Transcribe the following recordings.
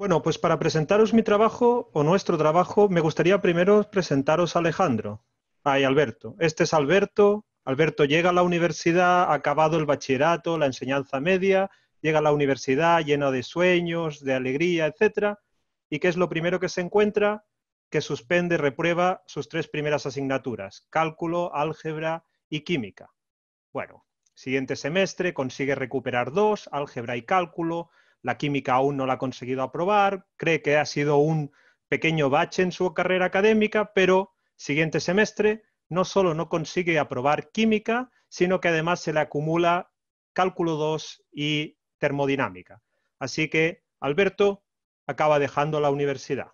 Bueno, pues para presentaros mi trabajo o nuestro trabajo, me gustaría primero presentaros a Alejandro. Ay, Alberto. Este es Alberto. Alberto llega a la universidad, ha acabado el bachillerato, la enseñanza media, llega a la universidad llena de sueños, de alegría, etc. ¿Y qué es lo primero que se encuentra? Que suspende, reprueba sus tres primeras asignaturas, cálculo, álgebra y química. Bueno, siguiente semestre consigue recuperar dos, álgebra y cálculo, la química aún no la ha conseguido aprobar, cree que ha sido un pequeño bache en su carrera académica, pero siguiente semestre no solo no consigue aprobar química, sino que además se le acumula cálculo 2 y termodinámica. Así que Alberto acaba dejando la universidad.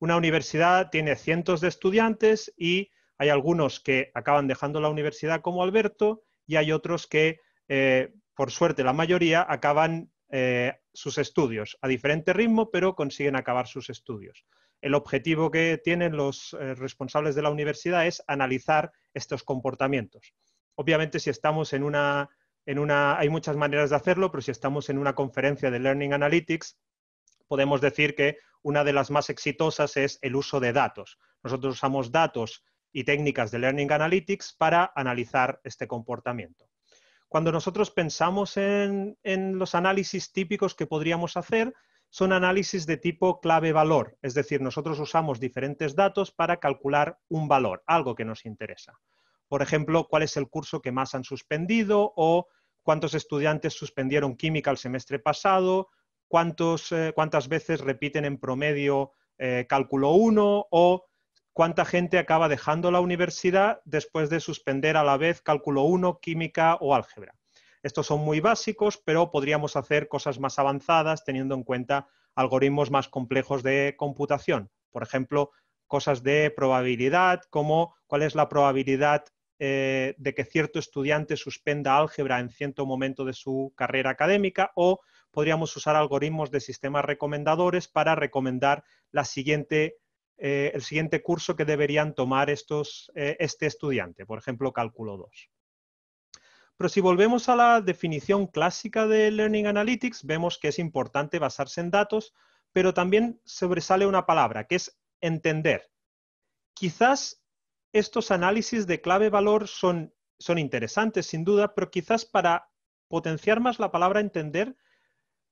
Una universidad tiene cientos de estudiantes y hay algunos que acaban dejando la universidad como Alberto y hay otros que, eh, por suerte, la mayoría acaban eh, sus estudios a diferente ritmo, pero consiguen acabar sus estudios. El objetivo que tienen los eh, responsables de la universidad es analizar estos comportamientos. Obviamente, si estamos en una, en una, hay muchas maneras de hacerlo, pero si estamos en una conferencia de Learning Analytics, podemos decir que una de las más exitosas es el uso de datos. Nosotros usamos datos y técnicas de Learning Analytics para analizar este comportamiento. Cuando nosotros pensamos en, los análisis típicos que podríamos hacer, son análisis de tipo clave-valor, es decir, nosotros usamos diferentes datos para calcular un valor, algo que nos interesa. Por ejemplo, cuál es el curso que más han suspendido o cuántos estudiantes suspendieron química el semestre pasado, cuántos, eh, cuántas veces repiten en promedio eh, cálculo 1 o cuánta gente acaba dejando la universidad después de suspender a la vez cálculo 1, química o álgebra. Estos son muy básicos, pero podríamos hacer cosas más avanzadas teniendo en cuenta algoritmos más complejos de computación. Por ejemplo, cosas de probabilidad, como cuál es la probabilidad eh, de que cierto estudiante suspenda álgebra en cierto momento de su carrera académica o podríamos usar algoritmos de sistemas recomendadores para recomendar la siguiente eh, el siguiente curso que deberían tomar estos, eh, este estudiante, por ejemplo, cálculo 2. Pero si volvemos a la definición clásica de Learning Analytics, vemos que es importante basarse en datos, pero también sobresale una palabra, que es entender. Quizás estos análisis de clave-valor son, son interesantes, sin duda, pero quizás para potenciar más la palabra entender,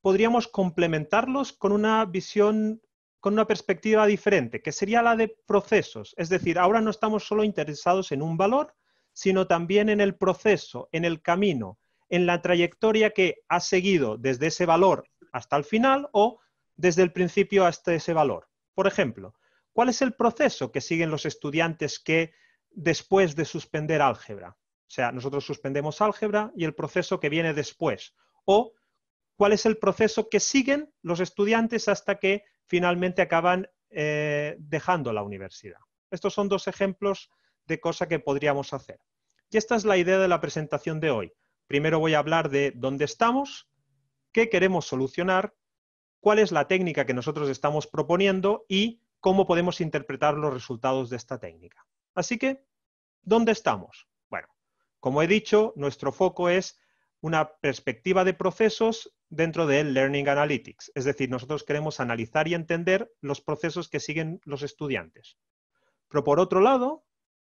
podríamos complementarlos con una visión con una perspectiva diferente, que sería la de procesos. Es decir, ahora no estamos solo interesados en un valor, sino también en el proceso, en el camino, en la trayectoria que ha seguido desde ese valor hasta el final o desde el principio hasta ese valor. Por ejemplo, ¿cuál es el proceso que siguen los estudiantes que después de suspender álgebra? O sea, nosotros suspendemos álgebra y el proceso que viene después. O cuál es el proceso que siguen los estudiantes hasta que finalmente acaban eh, dejando la universidad. Estos son dos ejemplos de cosas que podríamos hacer. Y esta es la idea de la presentación de hoy. Primero voy a hablar de dónde estamos, qué queremos solucionar, cuál es la técnica que nosotros estamos proponiendo y cómo podemos interpretar los resultados de esta técnica. Así que, ¿dónde estamos? Bueno, como he dicho, nuestro foco es una perspectiva de procesos dentro del Learning Analytics. Es decir, nosotros queremos analizar y entender los procesos que siguen los estudiantes. Pero por otro lado,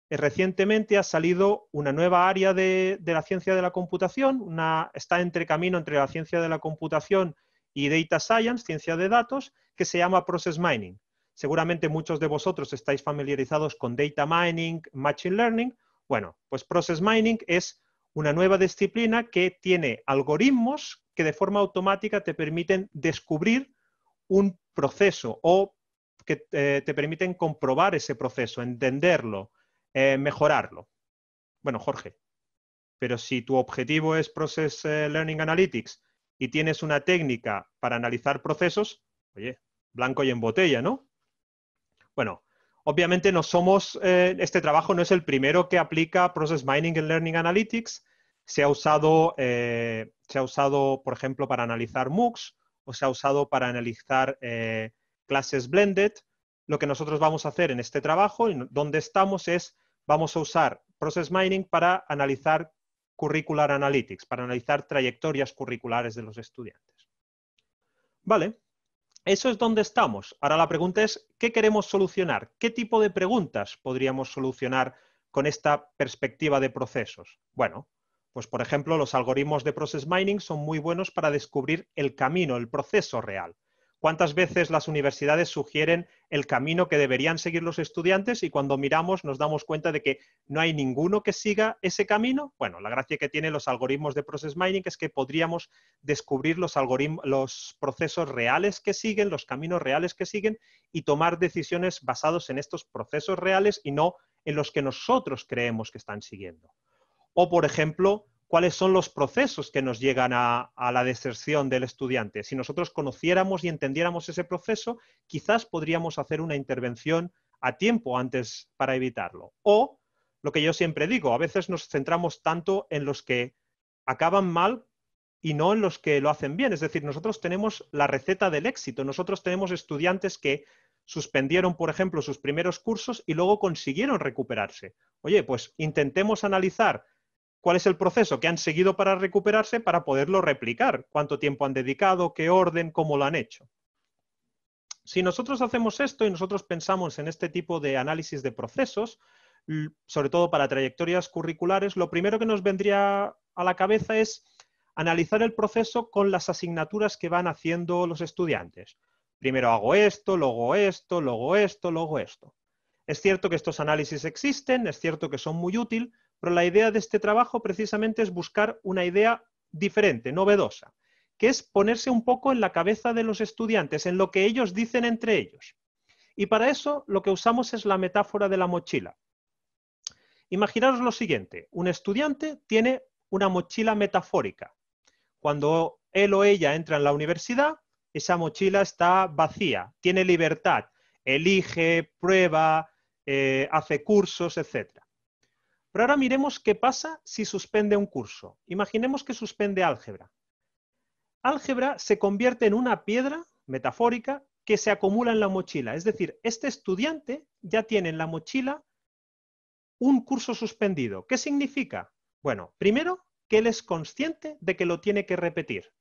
eh, recientemente ha salido una nueva área de, la ciencia de la computación, una, está entre camino entre la ciencia de la computación y Data Science, ciencia de datos, que se llama Process Mining. Seguramente muchos de vosotros estáis familiarizados con Data Mining, Machine Learning. Bueno, pues Process Mining es una nueva disciplina que tiene algoritmos que de forma automática te permiten descubrir un proceso o que eh, te, permiten comprobar ese proceso, entenderlo, eh, mejorarlo. Bueno, Jorge, pero si tu objetivo es Process eh, Learning Analytics y tienes una técnica para analizar procesos, oye, blanco y en botella, ¿no? Bueno, Obviamente no somos, eh, este trabajo no es el primero que aplica Process Mining en Learning Analytics. Se ha usado, eh, se ha usado por ejemplo, para analizar MOOCs o se ha usado para analizar eh, clases blended. Lo que nosotros vamos a hacer en este trabajo, donde estamos, es vamos a usar Process Mining para analizar Curricular Analytics, para analizar trayectorias curriculares de los estudiantes. Vale, eso es donde estamos. Ahora la pregunta es, ¿qué queremos solucionar? ¿Qué tipo de preguntas podríamos solucionar con esta perspectiva de procesos? Bueno, pues por ejemplo, los algoritmos de Process Mining son muy buenos para descubrir el camino, el proceso real. ¿Cuántas veces las universidades sugieren el camino que deberían seguir los estudiantes y cuando miramos nos damos cuenta de que no hay ninguno que siga ese camino? Bueno, la gracia que tienen los algoritmos de Process Mining es que podríamos descubrir los, los procesos reales que siguen, los caminos reales que siguen y tomar decisiones basados en estos procesos reales y no en los que nosotros creemos que están siguiendo. O, por ejemplo, cuáles son los procesos que nos llegan a, la deserción del estudiante. Si nosotros conociéramos y entendiéramos ese proceso, quizás podríamos hacer una intervención a tiempo antes para evitarlo. O lo que yo siempre digo, a veces nos centramos tanto en los que acaban mal y no en los que lo hacen bien. Es decir, nosotros tenemos la receta del éxito. Nosotros tenemos estudiantes que suspendieron, por ejemplo, sus primeros cursos y luego consiguieron recuperarse. Oye, pues intentemos analizar cuál es el proceso que han seguido para recuperarse para poderlo replicar, cuánto tiempo han dedicado, qué orden, cómo lo han hecho. Si nosotros hacemos esto y nosotros pensamos en este tipo de análisis de procesos, sobre todo para trayectorias curriculares, lo primero que nos vendría a la cabeza es analizar el proceso con las asignaturas que van haciendo los estudiantes. Primero hago esto, luego esto, luego esto, luego esto. Es cierto que estos análisis existen, es cierto que son muy útiles, pero la idea de este trabajo precisamente es buscar una idea diferente, novedosa, que es ponerse un poco en la cabeza de los estudiantes, en lo que ellos dicen entre ellos. Y para eso lo que usamos es la metáfora de la mochila. Imaginaros lo siguiente, un estudiante tiene una mochila metafórica. Cuando él o ella entra en la universidad, esa mochila está vacía, tiene libertad, elige, prueba, eh, hace cursos, etc. Pero ahora miremos qué pasa si suspende un curso. Imaginemos que suspende álgebra. Álgebra se convierte en una piedra metafórica que se acumula en la mochila. Es decir, este estudiante ya tiene en la mochila un curso suspendido. ¿Qué significa? Bueno, primero, que él es consciente de que lo tiene que repetir.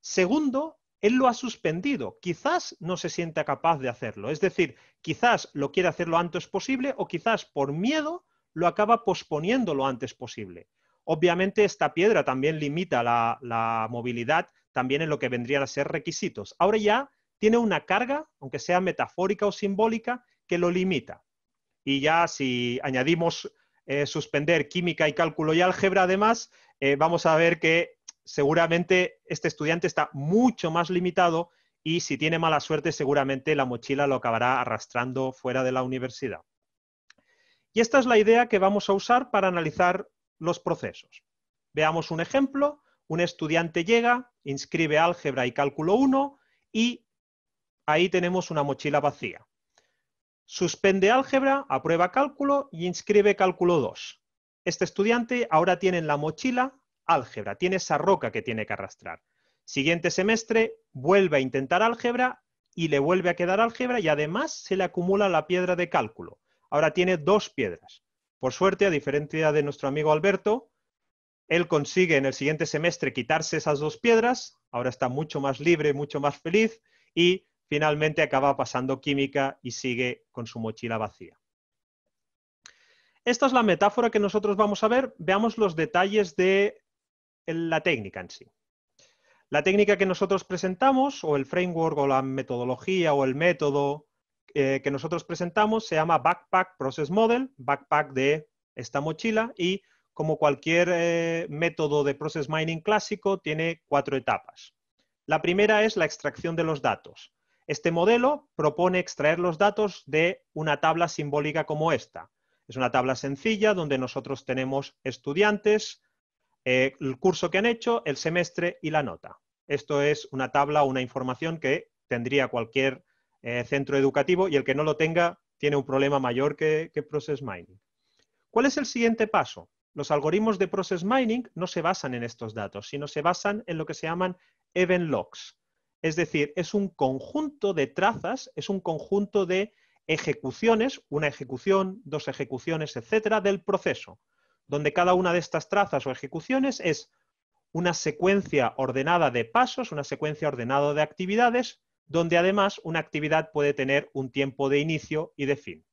Segundo, él lo ha suspendido. Quizás no se sienta capaz de hacerlo. Es decir, quizás lo quiere hacer lo antes posible o quizás por miedo lo acaba posponiendo lo antes posible. Obviamente esta piedra también limita la, movilidad también en lo que vendrían a ser requisitos. Ahora ya tiene una carga, aunque sea metafórica o simbólica, que lo limita. Y ya si añadimos eh, suspender química y cálculo y álgebra, además, eh, vamos a ver que seguramente este estudiante está mucho más limitado y si tiene mala suerte, seguramente la mochila lo acabará arrastrando fuera de la universidad. Y esta es la idea que vamos a usar para analizar los procesos. Veamos un ejemplo. Un estudiante llega, inscribe álgebra y cálculo 1 y ahí tenemos una mochila vacía. Suspende álgebra, aprueba cálculo y inscribe cálculo 2. Este estudiante ahora tiene en la mochila álgebra, tiene esa roca que tiene que arrastrar. Siguiente semestre vuelve a intentar álgebra y le vuelve a quedar álgebra y además se le acumula la piedra de cálculo ahora tiene dos piedras. Por suerte, a diferencia de nuestro amigo Alberto, él consigue en el siguiente semestre quitarse esas dos piedras, ahora está mucho más libre, mucho más feliz y finalmente acaba pasando química y sigue con su mochila vacía. Esta es la metáfora que nosotros vamos a ver. Veamos los detalles de la técnica en sí. La técnica que nosotros presentamos, o el framework, o la metodología, o el método, eh, que nosotros presentamos se llama Backpack Process Model, backpack de esta mochila y como cualquier eh, método de process mining clásico, tiene cuatro etapas. La primera es la extracción de los datos. Este modelo propone extraer los datos de una tabla simbólica como esta. Es una tabla sencilla donde nosotros tenemos estudiantes, eh, el curso que han hecho, el semestre y la nota. Esto es una tabla una información que tendría cualquier eh, centro educativo y el que no lo tenga tiene un problema mayor que, que Process Mining. ¿Cuál es el siguiente paso? Los algoritmos de Process Mining no se basan en estos datos, sino se basan en lo que se llaman event logs. Es decir, es un conjunto de trazas, es un conjunto de ejecuciones, una ejecución, dos ejecuciones, etcétera, del proceso, donde cada una de estas trazas o ejecuciones es una secuencia ordenada de pasos, una secuencia ordenada de actividades donde además una actividad puede tener un tiempo de inicio y de fin.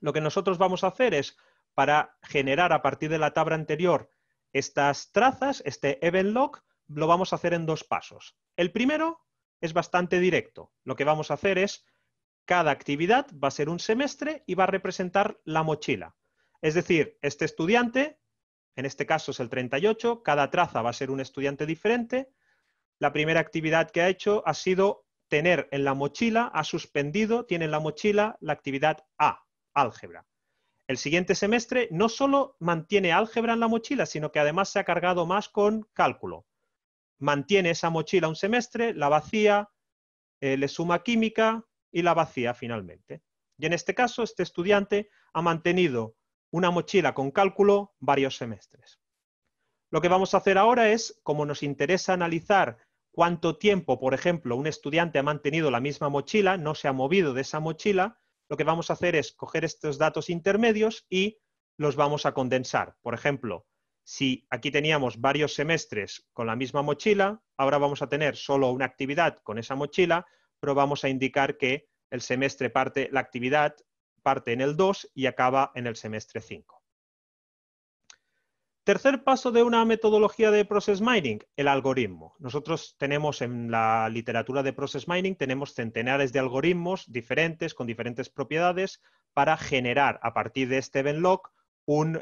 Lo que nosotros vamos a hacer es, para generar a partir de la tabla anterior estas trazas, este event log, lo vamos a hacer en dos pasos. El primero es bastante directo. Lo que vamos a hacer es, cada actividad va a ser un semestre y va a representar la mochila. Es decir, este estudiante, en este caso es el 38, cada traza va a ser un estudiante diferente, la primera actividad que ha hecho ha sido tener en la mochila, ha suspendido, tiene en la mochila la actividad A, álgebra. El siguiente semestre no solo mantiene álgebra en la mochila, sino que además se ha cargado más con cálculo. Mantiene esa mochila un semestre, la vacía, eh, le suma química y la vacía finalmente. Y en este caso, este estudiante ha mantenido una mochila con cálculo varios semestres. Lo que vamos a hacer ahora es, como nos interesa analizar cuánto tiempo, por ejemplo, un estudiante ha mantenido la misma mochila, no se ha movido de esa mochila, lo que vamos a hacer es coger estos datos intermedios y los vamos a condensar. Por ejemplo, si aquí teníamos varios semestres con la misma mochila, ahora vamos a tener solo una actividad con esa mochila, pero vamos a indicar que el semestre parte, la actividad parte en el 2 y acaba en el semestre 5. Tercer paso de una metodología de process mining, el algoritmo. Nosotros tenemos en la literatura de process mining, tenemos centenares de algoritmos diferentes, con diferentes propiedades, para generar a partir de este event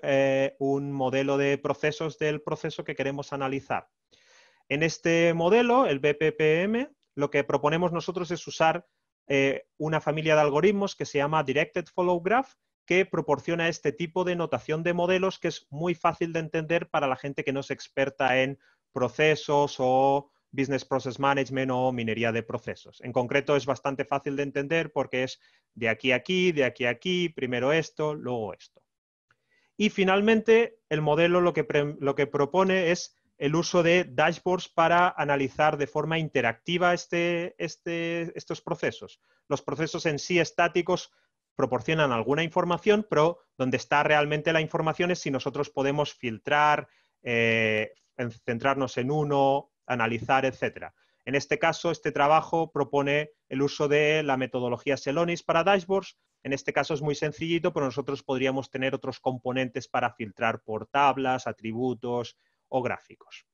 eh, un, modelo de procesos del proceso que queremos analizar. En este modelo, el BPPM, lo que proponemos nosotros es usar eh, una familia de algoritmos que se llama Directed Follow Graph, que proporciona este tipo de notación de modelos que es muy fácil de entender para la gente que no es experta en procesos o Business Process Management o minería de procesos. En concreto es bastante fácil de entender porque es de aquí a aquí, de aquí a aquí, primero esto, luego esto. Y finalmente, el modelo lo que, propone es el uso de dashboards para analizar de forma interactiva este, este, estos procesos. Los procesos en sí estáticos proporcionan alguna información, pero donde está realmente la información es si nosotros podemos filtrar, eh, centrarnos en uno, analizar, etc. En este caso, este trabajo propone el uso de la metodología Selonis para dashboards. En este caso es muy sencillito, pero nosotros podríamos tener otros componentes para filtrar por tablas, atributos o gráficos.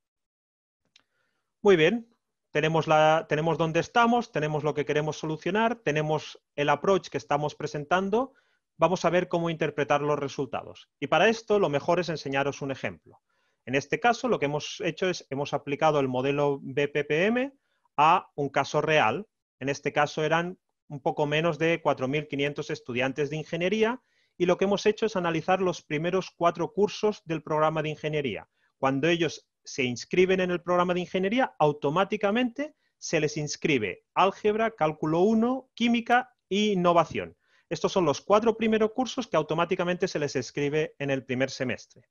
Muy bien, tenemos, la, tenemos dónde estamos, tenemos lo que queremos solucionar, tenemos el approach que estamos presentando, vamos a ver cómo interpretar los resultados. Y para esto lo mejor es enseñaros un ejemplo. En este caso lo que hemos hecho es, hemos aplicado el modelo BPPM a un caso real. En este caso eran un poco menos de 4.500 estudiantes de ingeniería y lo que hemos hecho es analizar los primeros cuatro cursos del programa de ingeniería, cuando ellos se inscriben en el programa de ingeniería, automáticamente se les inscribe álgebra, cálculo 1, química e innovación. Estos son los cuatro primeros cursos que automáticamente se les escribe en el primer semestre.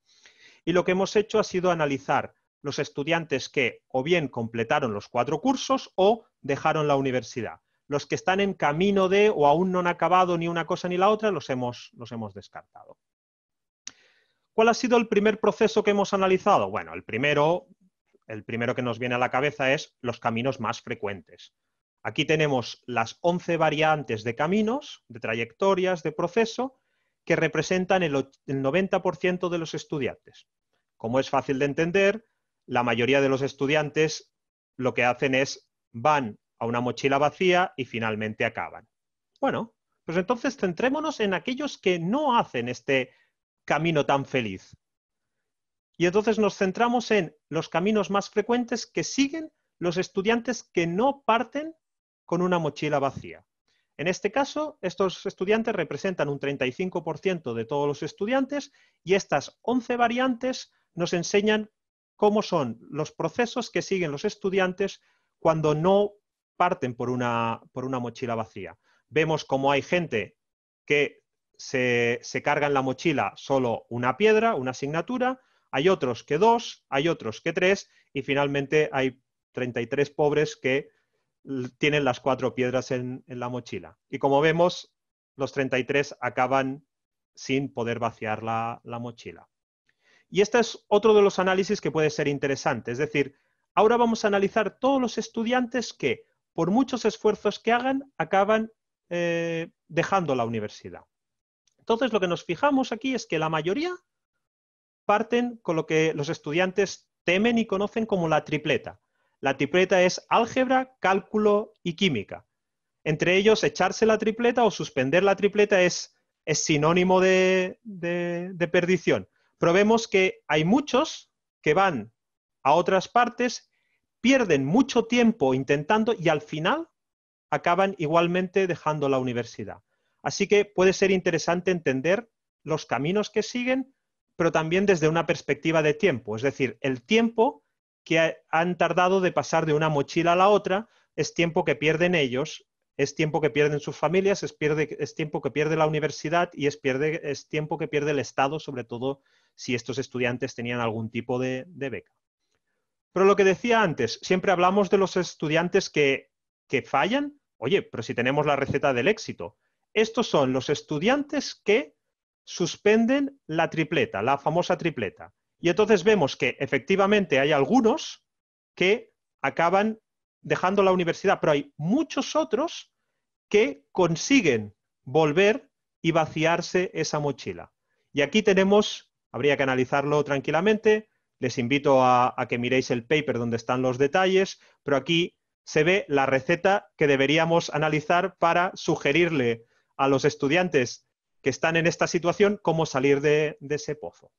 Y lo que hemos hecho ha sido analizar los estudiantes que o bien completaron los cuatro cursos o dejaron la universidad. Los que están en camino de o aún no han acabado ni una cosa ni la otra, los hemos, los hemos descartado. ¿Cuál ha sido el primer proceso que hemos analizado? Bueno, el primero, el primero que nos viene a la cabeza es los caminos más frecuentes. Aquí tenemos las 11 variantes de caminos, de trayectorias, de proceso, que representan el 90% de los estudiantes. Como es fácil de entender, la mayoría de los estudiantes lo que hacen es van a una mochila vacía y finalmente acaban. Bueno, pues entonces centrémonos en aquellos que no hacen este camino tan feliz. Y entonces nos centramos en los caminos más frecuentes que siguen los estudiantes que no parten con una mochila vacía. En este caso, estos estudiantes representan un 35% de todos los estudiantes y estas 11 variantes nos enseñan cómo son los procesos que siguen los estudiantes cuando no parten por una, por una mochila vacía. Vemos cómo hay gente que se, carga en la mochila solo una piedra, una asignatura, hay otros que dos, hay otros que tres, y finalmente hay 33 pobres que tienen las cuatro piedras en, la mochila. Y como vemos, los 33 acaban sin poder vaciar la, mochila. Y este es otro de los análisis que puede ser interesante. Es decir, ahora vamos a analizar todos los estudiantes que, por muchos esfuerzos que hagan, acaban eh, dejando la universidad. Entonces, lo que nos fijamos aquí es que la mayoría parten con lo que los estudiantes temen y conocen como la tripleta. La tripleta es álgebra, cálculo y química. Entre ellos, echarse la tripleta o suspender la tripleta es, sinónimo de, perdición. Probemos que hay muchos que van a otras partes, pierden mucho tiempo intentando y al final acaban igualmente dejando la universidad. Así que puede ser interesante entender los caminos que siguen, pero también desde una perspectiva de tiempo, es decir, el tiempo que han tardado de pasar de una mochila a la otra es tiempo que pierden ellos, es tiempo que pierden sus familias, es, tiempo que pierde la universidad y es, tiempo que pierde el Estado, sobre todo si estos estudiantes tenían algún tipo de, beca. Pero lo que decía antes, siempre hablamos de los estudiantes que fallan. Oye, pero si tenemos la receta del éxito, estos son los estudiantes que suspenden la tripleta, la famosa tripleta. Y entonces vemos que efectivamente hay algunos que acaban dejando la universidad, pero hay muchos otros que consiguen volver y vaciarse esa mochila. Y aquí tenemos, habría que analizarlo tranquilamente, les invito a, que miréis el paper donde están los detalles, pero aquí se ve la receta que deberíamos analizar para sugerirle a los estudiantes que están en esta situación cómo salir de, ese pozo.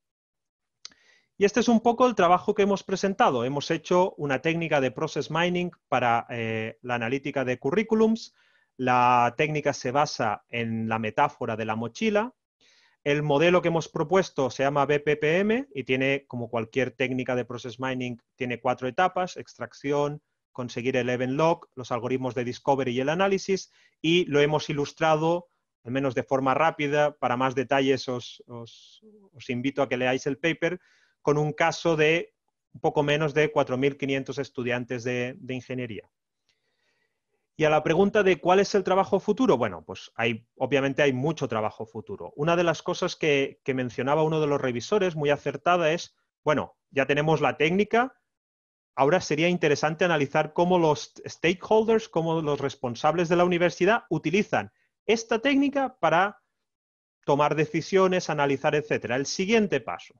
Y este es un poco el trabajo que hemos presentado. Hemos hecho una técnica de process mining para eh, la analítica de currículums. La técnica se basa en la metáfora de la mochila. El modelo que hemos propuesto se llama BPPM y tiene, como cualquier técnica de process mining, tiene cuatro etapas, extracción, conseguir el event log, los algoritmos de discovery y el análisis, y lo hemos ilustrado, al menos de forma rápida, para más detalles os, invito a que leáis el paper, con un caso de un poco menos de 4.500 estudiantes de, ingeniería. Y a la pregunta de cuál es el trabajo futuro, bueno, pues hay, obviamente hay mucho trabajo futuro. Una de las cosas que, que, mencionaba uno de los revisores muy acertada es, bueno, ya tenemos la técnica, ahora sería interesante analizar cómo los stakeholders, cómo los responsables de la universidad utilizan esta técnica para tomar decisiones, analizar, etcétera. El siguiente paso.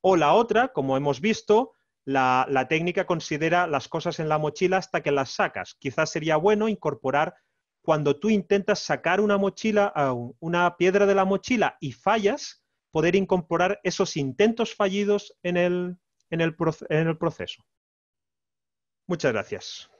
O la otra, como hemos visto, la, técnica considera las cosas en la mochila hasta que las sacas. Quizás sería bueno incorporar cuando tú intentas sacar una mochila, una piedra de la mochila y fallas, poder incorporar esos intentos fallidos en el proceso. Muchas gracias.